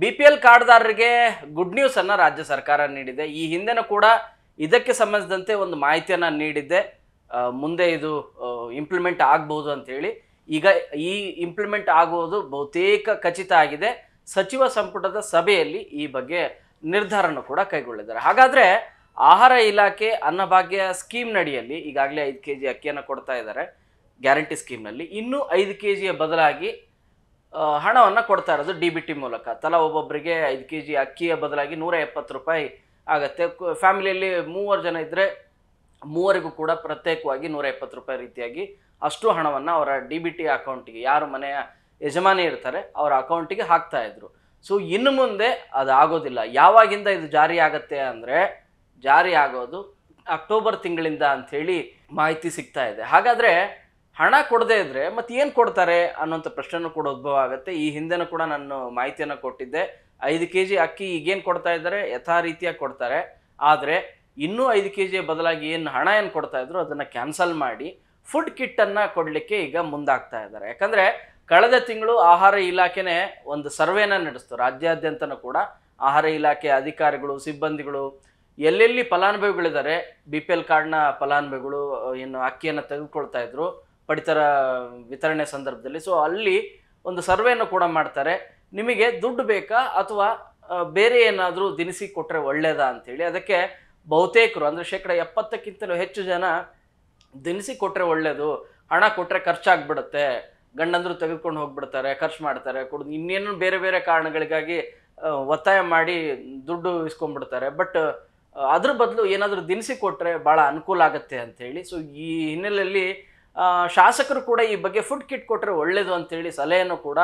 B P L ಕಾರ್ಡ್ದಾರರಿಗೆ good news ಅನ್ನ ರಾಜ್ಯ ಸರ್ಕಾರ ನೀಡಿದೆ ಈ ಹಿಂದೆನೂ ಕೂಡ ಇದಕ್ಕೆ ಸಂಬಂಧಿಸಿದಂತೆ ಒಂದು ಮಾಹಿತಿಯನ್ನು ನೀಡಿದ್ದೆ ಮುಂದೆ ಇದು ಇಂಪ್ಲಿಮೆಂಟ್ ಆಗಬಹುದು ಅಂತ ಹೇಳಿ ಈಗ ಈ ಇಂಪ್ಲಿಮೆಂಟ್ ಆಗುವುದು ಬಹುತೇಕ ಖಚಿತ ಆಗಿದೆ ಸಚಿವ ಸಂಪುಟದ ಸಭೆಯಲ್ಲಿ ಈ ಬಗ್ಗೆ ನಿರ್ಧಾರನೂ ಕೂಡ ಕೈಗೊಳ್ಳಿದ್ದಾರೆ ಹಾಗಾದರೆ ಆಹಾರ ಇಲಾಖೆ ಅನ್ನಭಾಗ್ಯ ಸ್ಕೀಮ್ ನಡಿಯಲ್ಲಿ ಈಗಾಗಲೇ ಐದು ಕೆ ಜಿ ಅಕ್ಕಿಯನ್ನು ಕೊಡ್ತಾ ಇದ್ದಾರೆ ಗ್ಯಾರಂಟಿ ಸ್ಕೀಮ್ನಲ್ಲಿ ಇನ್ನೂ ಐದು ಕೆ ಜಿಯ ಬದಲಾಗಿ ಹಣವನ್ನು ಕೊಡ್ತಾ ಇರೋದು ಡಿ ಬಿ ಟಿ ಮೂಲಕ ತಲಾ ಒಬ್ಬೊಬ್ಬರಿಗೆ ಐದು ಕೆ ಜಿ ಅಕ್ಕಿಯ ಬದಲಾಗಿ ನೂರ ಎಪ್ಪತ್ತು ರೂಪಾಯಿ ಆಗುತ್ತೆ ಫ್ಯಾಮಿಲಿಯಲ್ಲಿ ಮೂವರು ಜನ ಇದ್ದರೆ ಮೂವರಿಗೂ ಕೂಡ ಪ್ರತ್ಯೇಕವಾಗಿ ನೂರ ಎಪ್ಪತ್ತು ರೂಪಾಯಿ ರೀತಿಯಾಗಿ ಅಷ್ಟು ಹಣವನ್ನು ಅವರ ಡಿ ಬಿ ಟಿ ಅಕೌಂಟಿಗೆ ಯಾರು ಮನೆಯ ಯಜಮಾನಿ ಇರ್ತಾರೆ ಅವರ ಅಕೌಂಟಿಗೆ ಹಾಕ್ತಾ ಇದ್ರು ಸೊ ಇನ್ನು ಮುಂದೆ ಅದು ಆಗೋದಿಲ್ಲ ಯಾವಾಗಿಂದ ಇದು ಜಾರಿ ಆಗುತ್ತೆ ಅಂದರೆ ಜಾರಿ ಆಗೋದು ಅಕ್ಟೋಬರ್ ತಿಂಗಳಿಂದ ಅಂಥೇಳಿ ಮಾಹಿತಿ ಸಿಗ್ತಾ ಇದೆ ಹಾಗಾದರೆ ಹಣ ಕೊಡದೇ ಇದ್ರೆ ಮತ್ತೆ ಏನು ಕೊಡ್ತಾರೆ ಅನ್ನೋಂಥ ಪ್ರಶ್ನೆನೂ ಕೂಡ ಉದ್ಭವ ಆಗುತ್ತೆ ಈ ಹಿಂದೆನೂ ಕೂಡ ನಾನು ಮಾಹಿತಿಯನ್ನು ಕೊಟ್ಟಿದ್ದೆ ಐದು ಕೆ ಜಿ ಅಕ್ಕಿ ಈಗೇನು ಕೊಡ್ತಾ ಇದ್ದಾರೆ ಯಥಾ ರೀತಿಯಾಗಿ ಕೊಡ್ತಾರೆ ಆದರೆ ಇನ್ನೂ ಐದು ಕೆ ಜಿಯ ಬದಲಾಗಿ ಏನು ಹಣ ಏನು ಕೊಡ್ತಾ ಇದ್ರು ಅದನ್ನು ಕ್ಯಾನ್ಸಲ್ ಮಾಡಿ ಫುಡ್ ಕಿಟ್ಟನ್ನು ಕೊಡಲಿಕ್ಕೆ ಈಗ ಮುಂದಾಗ್ತಾ ಇದ್ದಾರೆ ಯಾಕಂದರೆ ಕಳೆದ ತಿಂಗಳು ಆಹಾರ ಇಲಾಖೆನೇ ಒಂದು ಸರ್ವೇನ ನಡೆಸ್ತು ರಾಜ್ಯಾದ್ಯಂತನೂ ಕೂಡ ಆಹಾರ ಇಲಾಖೆ ಅಧಿಕಾರಿಗಳು ಸಿಬ್ಬಂದಿಗಳು ಎಲ್ಲೆಲ್ಲಿ ಫಲಾನುಭವಿಗಳಿದ್ದಾರೆ ಬಿ ಪಿ ಎಲ್ ಕಾರ್ಡ್ನ ಫಲಾನುಭವಿಗಳು ಏನು ಅಕ್ಕಿಯನ್ನು ತೆಗೆದುಕೊಳ್ತಾ ಇದ್ರು ಪಡಿತರ ವಿತರಣೆ ಸಂದರ್ಭದಲ್ಲಿ ಸೊ ಅಲ್ಲಿ ಒಂದು ಸರ್ವೆಯನ್ನು ಕೂಡ ಮಾಡ್ತಾರೆ ನಿಮಗೆ ದುಡ್ಡು ಬೇಕಾ ಅಥವಾ ಬೇರೆ ಏನಾದರೂ ದಿನಸಿ ಕೊಟ್ಟರೆ ಒಳ್ಳೆಯದಾ ಅಂಥೇಳಿ ಅದಕ್ಕೆ ಬಹುತೇಕರು ಅಂದರೆ ಶೇಕಡ ಎಪ್ಪತ್ತಕ್ಕಿಂತಲೂ ಹೆಚ್ಚು ಜನ ದಿನಸಿ ಕೊಟ್ಟರೆ ಒಳ್ಳೆಯದು ಹಣ ಕೊಟ್ಟರೆ ಖರ್ಚಾಗ್ಬಿಡುತ್ತೆ ಗಂಡಂದರು ತೆಗೆದುಕೊಂಡು ಹೋಗ್ಬಿಡ್ತಾರೆ ಖರ್ಚು ಮಾಡ್ತಾರೆ ಕುಡ್ದು ಇನ್ನೇನು ಬೇರೆ ಬೇರೆ ಕಾರಣಗಳಿಗಾಗಿ ಒತ್ತಾಯ ಮಾಡಿ ದುಡ್ಡು ಇಸ್ಕೊಂಡ್ಬಿಡ್ತಾರೆ ಬಟ್ ಅದ್ರ ಬದಲು ಏನಾದರೂ ದಿನಸಿ ಕೊಟ್ಟರೆ ಭಾಳ ಅನುಕೂಲ ಆಗುತ್ತೆ ಅಂಥೇಳಿ ಸೊ ಈ ಹಿನ್ನೆಲೆಯಲ್ಲಿ ಶಾಸಕರು ಕೂಡ ಈ ಬಗ್ಗೆ ಫುಡ್ ಕಿಟ್ ಕೊಟ್ಟರೆ ಒಳ್ಳೆಯದು ಅಂತೇಳಿ ಸಲಹೆಯನ್ನು ಕೂಡ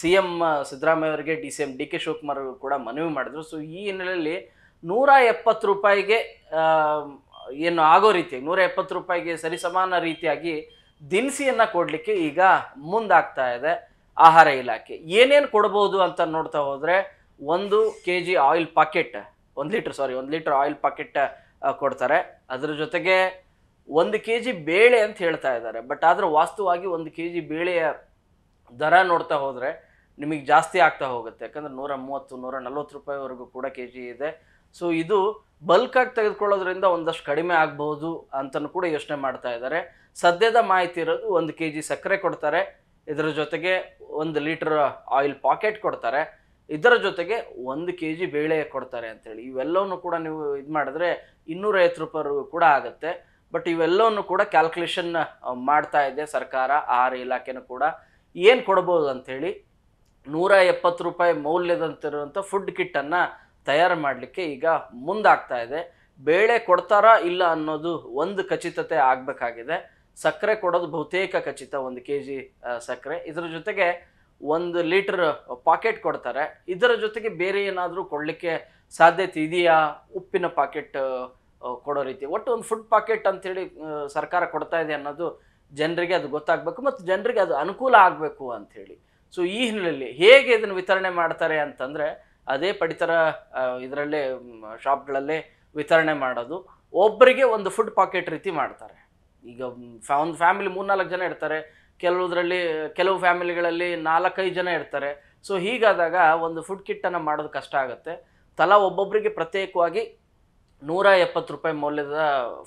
ಸಿ ಎಮ್ ಸಿದ್ದರಾಮಯ್ಯ ಅವರಿಗೆ D C M D K Shivakumar ಅವರು ಕೂಡ ಮನವಿ ಮಾಡಿದರು ಸೊ ಈ ಹಿನ್ನೆಲೆಯಲ್ಲಿ ನೂರ ಎಪ್ಪತ್ತು ರೂಪಾಯಿಗೆ ಏನು ಆಗೋ ರೀತಿಯಾಗಿ ನೂರ ಎಪ್ಪತ್ತು ರೂಪಾಯಿಗೆ ಸರಿಸಮಾನ ರೀತಿಯಾಗಿ ದಿನಸಿಯನ್ನು ಕೊಡಲಿಕ್ಕೆ ಈಗ ಮುಂದಾಗ್ತಾ ಇದೆ ಆಹಾರ ಇಲಾಖೆ ಏನೇನು ಕೊಡ್ಬೋದು ಅಂತ ನೋಡ್ತಾ ಹೋದರೆ ಒಂದು ಕೆ ಜಿ ಆಯಿಲ್ ಪಾಕೆಟ್ ಒಂದು ಲೀಟ್ರ್ ಸಾರಿ ಒಂದು ಲೀಟ್ರ್ ಆಯಿಲ್ ಪಾಕೆಟ್ ಕೊಡ್ತಾರೆ ಅದರ ಜೊತೆಗೆ ಒಂದು ಕೆ ಜಿ ಬೇಳೆ ಅಂತ ಹೇಳ್ತಾ ಇದ್ದಾರೆ ಬಟ್ ಆದರೆ ವಾಸ್ತವವಾಗಿ ಒಂದು ಕೆ ಜಿ ಬೇಳೆಯ ದರ ನೋಡ್ತಾ ಹೋದರೆ ನಿಮಗೆ ಜಾಸ್ತಿ ಆಗ್ತಾ ಹೋಗುತ್ತೆ ಯಾಕಂದರೆ ನೂರ ಮೂವತ್ತು ನೂರ ನಲ್ವತ್ತು ರೂಪಾಯಿವರೆಗೂ ಕೂಡ ಕೆ ಜಿ ಇದೆ ಸೊ ಇದು ಬಲ್ಕಾಗಿ ತೆಗೆದುಕೊಳ್ಳೋದ್ರಿಂದ ಒಂದಷ್ಟು ಕಡಿಮೆ ಆಗ್ಬೋದು ಅಂತಲೂ ಕೂಡ ಯೋಚನೆ ಮಾಡ್ತಾ ಇದ್ದಾರೆ ಸದ್ಯದ ಮಾಹಿತಿ ಇರೋದು ಒಂದು ಕೆ ಜಿ ಸಕ್ಕರೆ ಕೊಡ್ತಾರೆ ಇದರ ಜೊತೆಗೆ ಒಂದು ಲೀಟರ್ ಆಯಿಲ್ ಪಾಕೆಟ್ ಕೊಡ್ತಾರೆ ಇದರ ಜೊತೆಗೆ ಒಂದು ಕೆ ಜಿ ಬೇಳೆ ಕೊಡ್ತಾರೆ ಅಂತೇಳಿ ಇವೆಲ್ಲವನ್ನೂ ಕೂಡ ನೀವು ಇದು ಮಾಡಿದ್ರೆ ಇನ್ನೂರೈವತ್ತು ರೂಪಾಯಿವರೆಗೂ ಕೂಡ ಆಗುತ್ತೆ ಬಟ್ ಇವೆಲ್ಲವನ್ನು ಕೂಡ ಕ್ಯಾಲ್ಕುಲೇಷನ್ ಮಾಡ್ತಾ ಇದೆ ಸರ್ಕಾರ ಆಹಾರ ಇಲಾಖೆನೂ ಕೂಡ ಏನು ಕೊಡ್ಬೋದು ಅಂಥೇಳಿ ನೂರ ಎಪ್ಪತ್ತು ರೂಪಾಯಿ ಮೌಲ್ಯದಂತಿರುವಂಥ ಫುಡ್ ಕಿಟ್ಟನ್ನು ತಯಾರು ಮಾಡಲಿಕ್ಕೆ ಈಗ ಮುಂದಾಗ್ತಾ ಇದೆ ಬೇಳೆ ಕೊಡ್ತಾರಾ ಇಲ್ಲ ಅನ್ನೋದು ಒಂದು ಖಚಿತತೆ ಆಗಬೇಕಾಗಿದೆ ಸಕ್ಕರೆ ಕೊಡೋದು ಬಹುತೇಕ ಖಚಿತ ಒಂದು ಕೆ ಜಿ ಸಕ್ಕರೆ ಇದರ ಜೊತೆಗೆ ಒಂದು ಲೀಟ್ರ್ ಪಾಕೆಟ್ ಕೊಡ್ತಾರೆ ಇದರ ಜೊತೆಗೆ ಬೇರೆ ಏನಾದರೂ ಕೊಡಲಿಕ್ಕೆ ಸಾಧ್ಯತೆ ಇದೆಯಾ ಉಪ್ಪಿನ ಪಾಕೆಟ್ ಕೊಡೋ ರೀತಿ ಒಟ್ಟು ಒಂದು ಫುಡ್ ಪಾಕೆಟ್ ಅಂಥೇಳಿ ಸರ್ಕಾರ ಕೊಡ್ತಾ ಇದೆ ಅನ್ನೋದು ಜನರಿಗೆ ಅದು ಗೊತ್ತಾಗಬೇಕು ಮತ್ತು ಜನರಿಗೆ ಅದು ಅನುಕೂಲ ಆಗಬೇಕು ಅಂಥೇಳಿ ಸೊ ಈ ಹಿನ್ನೆಲೆಯಲ್ಲಿ ಹೇಗೆ ಇದನ್ನು ವಿತರಣೆ ಮಾಡ್ತಾರೆ ಅಂತಂದರೆ ಅದೇ ಪಡಿತರ ಇದರಲ್ಲೇ ಶಾಪ್ಗಳಲ್ಲೇ ವಿತರಣೆ ಮಾಡೋದು ಒಬ್ಬರಿಗೆ ಒಂದು ಫುಡ್ ಪಾಕೆಟ್ ರೀತಿ ಮಾಡ್ತಾರೆ ಈಗ ಫ್ಯಾ ಒಂದು ಫ್ಯಾಮಿಲಿ ಮೂರ್ನಾಲ್ಕು ಜನ ಇರ್ತಾರೆ ಕೆಲವುದರಲ್ಲಿ ಕೆಲವು ಫ್ಯಾಮಿಲಿಗಳಲ್ಲಿ ನಾಲ್ಕೈದು ಜನ ಇರ್ತಾರೆ ಸೊ ಹೀಗಾದಾಗ ಒಂದು ಫುಡ್ ಕಿಟ್ಟನ್ನು ಮಾಡೋದು ಕಷ್ಟ ಆಗುತ್ತೆ ತಲಾ ಒಬ್ಬೊಬ್ಬರಿಗೆ ಪ್ರತ್ಯೇಕವಾಗಿ ನೂರ ಎಪ್ಪತ್ತು ರೂಪಾಯಿ ಮೌಲ್ಯದ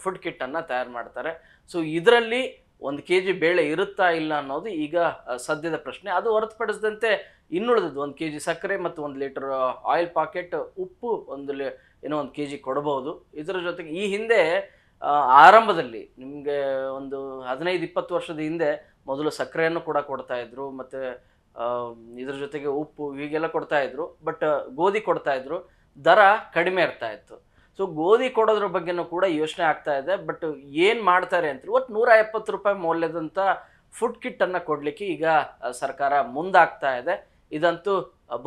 ಫುಡ್ ಕಿಟ್ಟನ್ನು ತಯಾರು ಮಾಡ್ತಾರೆ ಸೊ ಇದರಲ್ಲಿ ಒಂದು ಕೆ ಜಿ ಬೇಳೆ ಇರುತ್ತಾ ಇಲ್ಲ ಅನ್ನೋದು ಈಗ ಸದ್ಯದ ಪ್ರಶ್ನೆ ಅದು ಹೊರತುಪಡಿಸಿದಂತೆ ಇನ್ನುಳಿದದ್ದು ಒಂದು ಕೆ ಜಿ ಸಕ್ಕರೆ ಮತ್ತು ಒಂದು ಲೀಟರ್ ಆಯಿಲ್ ಪಾಕೆಟ್ ಉಪ್ಪು ಒಂದು ಏನೋ ಒಂದು ಕೆ ಜಿ ಕೊಡಬಹುದು ಇದರ ಜೊತೆಗೆ ಈ ಹಿಂದೆ ಆರಂಭದಲ್ಲಿ ನಿಮಗೆ ಒಂದು ಹದಿನೈದು ಇಪ್ಪತ್ತು ವರ್ಷದ ಹಿಂದೆ ಮೊದಲು ಸಕ್ಕರೆಯನ್ನು ಕೂಡ ಕೊಡ್ತಾ ಇದ್ರು ಮತ್ತು ಇದ್ರ ಜೊತೆಗೆ ಉಪ್ಪು ಹೀಗೆಲ್ಲ ಕೊಡ್ತಾ ಇದ್ರು ಬಟ್ ಗೋಧಿ ಕೊಡ್ತಾ ದರ ಕಡಿಮೆ ಇರ್ತಾ ಇತ್ತು ಸೊ ಗೋಧಿ ಕೊಡೋದ್ರ ಬಗ್ಗೆನೂ ಕೂಡ ಯೋಚನೆ ಆಗ್ತಾ ಇದೆ ಬಟ್ ಏನು ಮಾಡ್ತಾರೆ ಅಂತ ಒಟ್ಟು ನೂರ ಎಪ್ಪತ್ತು ರೂಪಾಯಿ ಮೌಲ್ಯದಂಥ ಫುಡ್ ಕಿಟ್ಟನ್ನು ಕೊಡಲಿಕ್ಕೆ ಈಗ ಸರ್ಕಾರ ಮುಂದಾಗ್ತಾ ಇದೆ ಇದಂತೂ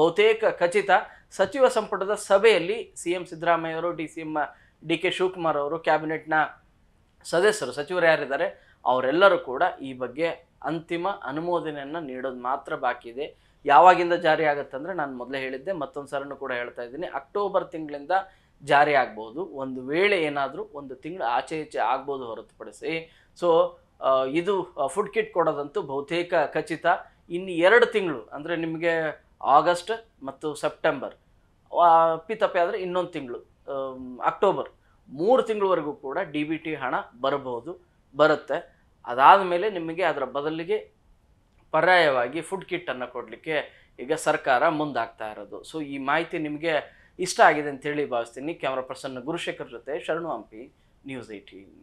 ಬಹುತೇಕ ಖಚಿತ ಸಚಿವ ಸಂಪುಟದ ಸಭೆಯಲ್ಲಿ ಸಿ ಎಂ ಸಿದ್ದರಾಮಯ್ಯ ಅವರು D C M D K Shivakumar ಅವರು ಕ್ಯಾಬಿನೆಟ್ನ ಸದಸ್ಯರು ಸಚಿವರು ಯಾರಿದ್ದಾರೆ ಅವರೆಲ್ಲರೂ ಕೂಡ ಈ ಬಗ್ಗೆ ಅಂತಿಮ ಅನುಮೋದನೆಯನ್ನು ನೀಡೋದು ಮಾತ್ರ ಬಾಕಿ ಇದೆ ಯಾವಾಗಿಂದ ಜಾರಿ ಆಗುತ್ತೆ ಅಂದರೆ ನಾನು ಮೊದಲೇ ಹೇಳಿದ್ದೆ ಮತ್ತೊಂದು ಸರನ್ನು ಕೂಡ ಹೇಳ್ತಾ ಇದ್ದೀನಿ ಅಕ್ಟೋಬರ್ ತಿಂಗಳಿಂದ ಜಾರಿ ಆಗ್ಬೋದು ಒಂದು ವೇಳೆ ಏನಾದರೂ ಒಂದು ತಿಂಗಳು ಆಚೆ ಈಚೆ ಆಗ್ಬೋದು ಹೊರತುಪಡಿಸಿ ಸೊ ಇದು ಫುಡ್ ಕಿಟ್ ಕೊಡೋದಂತೂ ಬಹುತೇಕ ಖಚಿತ ಇನ್ನು ಎರಡು ತಿಂಗಳು ಅಂದರೆ ನಿಮಗೆ ಆಗಸ್ಟ್ ಮತ್ತು ಸೆಪ್ಟೆಂಬರ್ ಅಪ್ಪಿತಪ್ಪಿ ಆದರೆ ಇನ್ನೊಂದು ತಿಂಗಳು ಅಕ್ಟೋಬರ್ ಮೂರು ತಿಂಗಳವರೆಗೂ ಕೂಡ ಡಿ ಬಿ ಟಿ ಹಣ ಬರಬಹುದು ಬರುತ್ತೆ ಅದಾದ ಮೇಲೆ ನಿಮಗೆ ಅದರ ಬದಲಿಗೆ ಪರ್ಯಾಯವಾಗಿ ಫುಡ್ ಕಿಟ್ಟನ್ನು ಕೊಡಲಿಕ್ಕೆ ಈಗ ಸರ್ಕಾರ ಮುಂದಾಗ್ತಾ ಇರೋದು ಸೊ ಈ ಮಾಹಿತಿ ನಿಮಗೆ ಇಷ್ಟ ಆಗಿದೆ ಅಂತೇಳಿ ಭಾವಿಸ್ತೀನಿ ಕ್ಯಾಮ್ರಾ ಪರ್ಸನ್ ಗುರುಶೇಖರ್ ಜೊತೆ ಶರಣು ಹಂಪಿ ನ್ಯೂಸ್ ಏಯ್ಟೀನ್